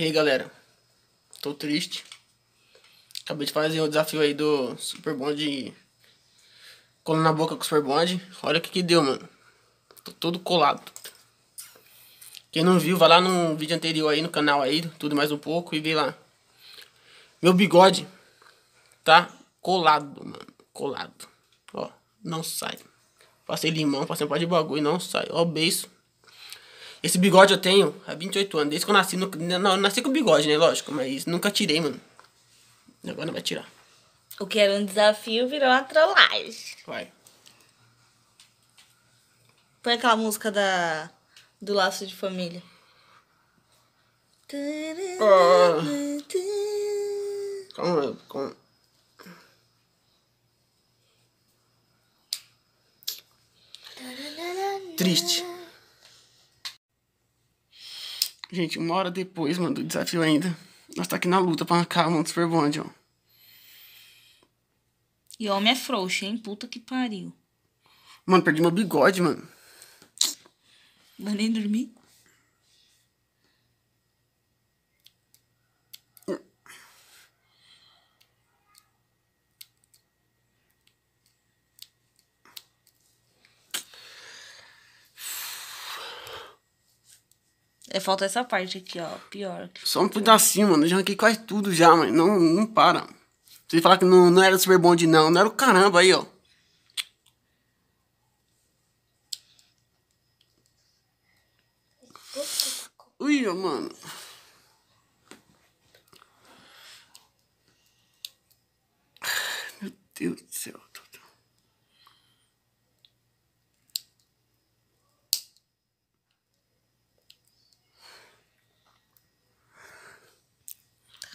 E aí galera, tô triste. Acabei de fazer o desafio aí do Super Bond Colo na boca com o Super Bond. Olha o que que deu, mano. Tô todo colado. Quem não viu, vai lá no vídeo anterior aí no canal aí, tudo mais um pouco e vê lá. Meu bigode tá colado, mano. Colado. Ó, não sai. Passei limão, passei um par de bagulho e não sai. Ó, beijo. Esse bigode eu tenho há 28 anos. Desde que eu nasci. No... Não, eu nasci com bigode, né? Lógico, mas nunca tirei, mano. Agora não vai tirar. O que era um desafio virou uma trollagem. Vai. Põe aquela música da. do laço de família. Ah. Calma, calma. Triste. Gente, uma hora depois, mano, do desafio ainda. Nós tá aqui na luta pra arrancar a mão do Super Bond, ó. E homem é frouxo, hein? Puta que pariu. Mano, perdi meu bigode, mano. não nem dormi. É, falta essa parte aqui, ó. Pior. Só um pedacinho, mano. Eu já arranquei quase tudo já, mano. Não, não para. Vocês falar que não, não era super bonde, não. Não era o caramba aí, ó. Ui, mano. Meu Deus do céu.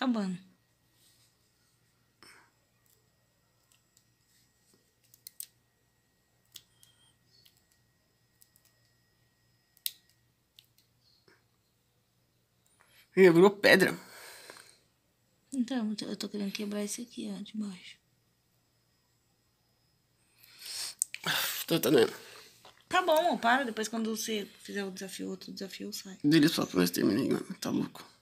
acabando. Já virou pedra. Então, eu tô querendo quebrar esse aqui, ó, de baixo. Tá, tá Tá bom, para. Depois quando você fizer o desafio, outro desafio sai. Dele só pra ver se termina, Tá louco.